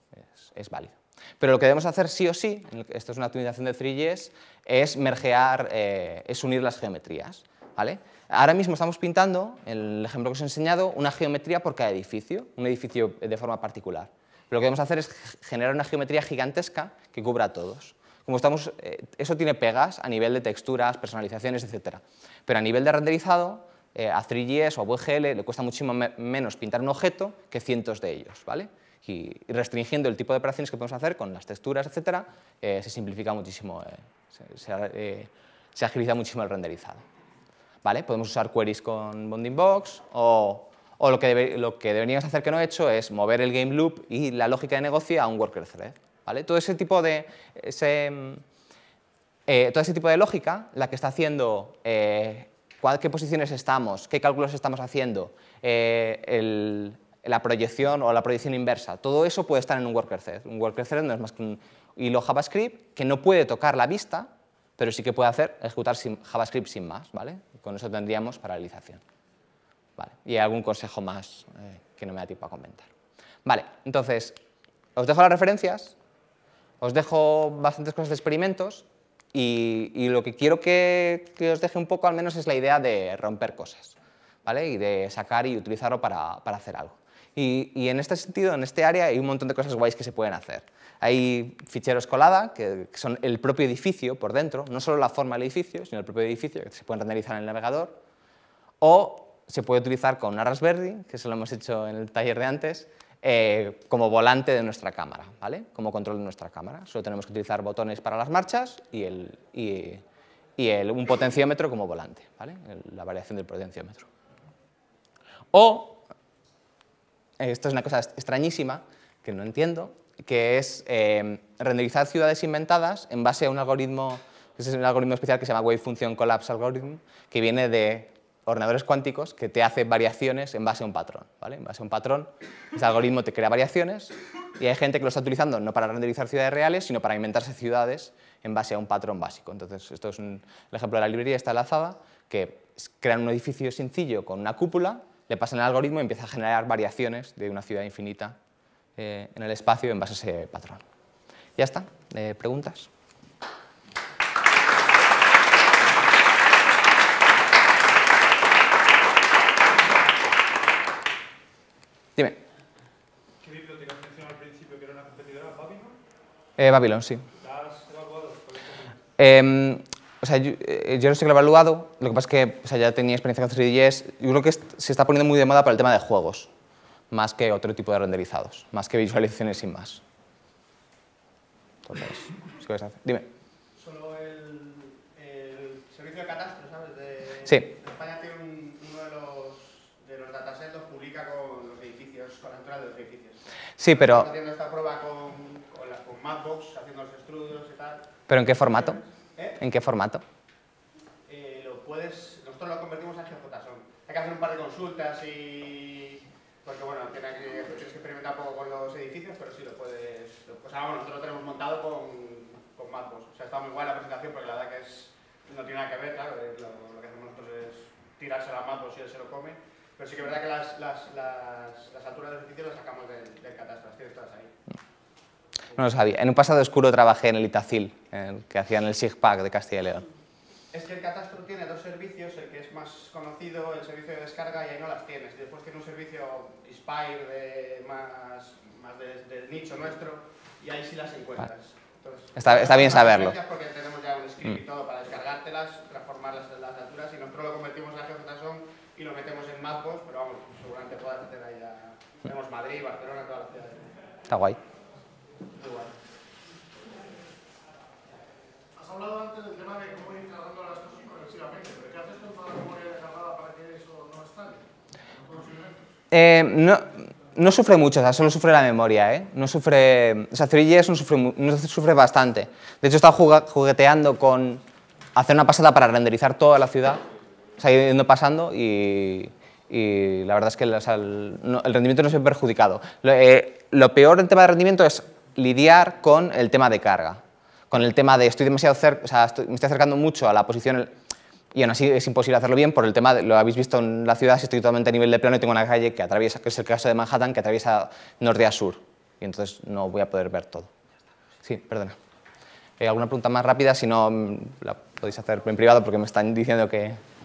es, válido. Pero lo que debemos hacer sí o sí, esto es una optimización de 3 es mergear, eh, es unir las geometrías, ¿vale? Ahora mismo estamos pintando, el ejemplo que os he enseñado, una geometría por cada edificio, un edificio de forma particular. Pero lo que vamos a hacer es generar una geometría gigantesca que cubra a todos. Como estamos, eh, eso tiene pegas a nivel de texturas, personalizaciones, etc. Pero a nivel de renderizado, eh, a 3GS o a VGL le cuesta muchísimo menos pintar un objeto que cientos de ellos. ¿vale? Y restringiendo el tipo de operaciones que podemos hacer con las texturas, etc., eh, se simplifica muchísimo, se agiliza muchísimo el renderizado. Podemos usar queries con bounding box o, lo, que deberíamos hacer que no he hecho es mover el game loop y la lógica de negocio a un worker thread, eh, Todo ese tipo de, lógica, la que está haciendo eh, qué posiciones estamos, qué cálculos estamos haciendo, eh, la proyección o la proyección inversa, todo eso puede estar en un worker thread. Un worker thread no es más que un hilo JavaScript que no puede tocar la vista, pero sí que puede hacer ejecutar JavaScript sin más, ¿vale? Con eso tendríamos paralización. Vale. Y algún consejo más eh, que no me da tiempo a comentar. Vale, entonces, os dejo las referencias, os dejo bastantes cosas de experimentos y, lo que quiero que, os deje un poco al menos es la idea de romper cosas, ¿vale? Y de sacar y utilizarlo para hacer algo. Y, en este sentido, en este área, hay un montón de cosas guays que se pueden hacer. Hay ficheros colada, que, son el propio edificio por dentro, no solo la forma del edificio, sino el propio edificio, que se pueden renderizar en el navegador. O se puede utilizar con una Raspberry, que se lo hemos hecho en el taller de antes, eh, como volante de nuestra cámara, ¿vale? como control de nuestra cámara. Solo tenemos que utilizar botones para las marchas y, el, y el, un potenciómetro como volante, ¿vale? la variación del potenciómetro. O esto es una cosa extrañísima que no entiendo, que es em, renderizar ciudades inventadas en base a un algoritmo, es un algoritmo especial que se llama Wave Function Collapse Algorithm, que viene de ordenadores cuánticos que te hace variaciones en base a un patrón. ¿vale? En base a un patrón, este algoritmo te crea variaciones y hay gente que lo está utilizando no para renderizar ciudades reales, sino para inventarse ciudades en base a un patrón básico. Entonces, esto es un, el ejemplo de la librería está enlazada, que crean un edificio sencillo con una cúpula le pasa en el algoritmo y empieza a generar variaciones de una ciudad infinita eh, en el espacio en base a ese patrón. Ya está, eh, ¿preguntas? Dime. ¿Qué biblioteca mencionó al principio que era una competidora? ¿Babylon? Eh, Babylon, sí. ¿La has Eh, o sea, yo, eh, yo no sé que lo he evaluado, lo que pasa es que o sea, ya tenía experiencia con 3DS, yo creo que se está poniendo muy de moda para el tema de juegos, más que otro tipo de renderizados, más que visualizaciones sin más. Entonces, a hacer? Dime. Solo el, el, servicio de catastro, ¿sabes? De, sí. España tiene un, uno de los, de los datasets, los publica con los edificios, con la entrada de los edificios. Sí, pero... Está haciendo esta prueba con, con, con Mapbox, haciendo los estudios y tal. ¿Pero en qué formato? Eh, ¿En qué formato? Eh, lo puedes, nosotros lo convertimos en GJSON. Hay que hacer un par de consultas y... Porque bueno, tienes que, experimentar un poco con los edificios, pero sí lo puedes... Pues ahora bueno, nosotros lo tenemos montado con, con O sea, está muy guay la presentación porque la verdad que es, no tiene nada que ver, claro. Lo, que hacemos nosotros es tirarse a Mapos y él se lo come. Pero sí que es verdad que las, las, las, alturas de los edificios las sacamos del, del catastro. Tienes todas ahí. No lo sabía. En un pasado oscuro trabajé en el Itacil, que hacían el SIGPAC de Castilla y León. Es que el catastro tiene dos servicios, el que es más conocido, el servicio de descarga, y ahí no las tienes. después tiene un servicio Inspire de, más, más de, del nicho nuestro, y ahí sí las encuentras. está, está bien saberlo. Porque tenemos ya un script y mm. todo para descargártelas, transformarlas en las alturas, y nosotros lo convertimos en GJSON y lo metemos en Mapbox, pero vamos, seguramente puedas meter ahí a... Tenemos Madrid, Barcelona, todas las ciudades. Está guay. hablado antes del tema de cómo ir cargando las cosas progresivamente, pero ¿qué haces con toda la memoria cargada para que eso no estalle? Eh, no, no sufre mucho, o sea, solo sufre la memoria, ¿eh? No sufre... O sea, 3 no sufre, no sufre bastante. De hecho, he estado jugueteando con hacer una pasada para renderizar toda la ciudad, o sea, yendo pasando y, y la verdad es que el, el, rendimiento no se ve perjudicado. Lo, eh, lo peor en tema de rendimiento es lidiar con el tema de carga con el tema de estoy demasiado cerca, o sea, me estoy acercando mucho a la posición y aún así es imposible hacerlo bien por el tema, lo habéis visto en la ciudad, si estoy totalmente a nivel de plano y tengo una calle que atraviesa, que es el caso de Manhattan, que atraviesa norte a sur, y entonces no voy a poder ver todo. Sí, perdona. ¿Hay eh, ¿Alguna pregunta más rápida? Si no, mm, la podéis hacer en privado porque me están diciendo que...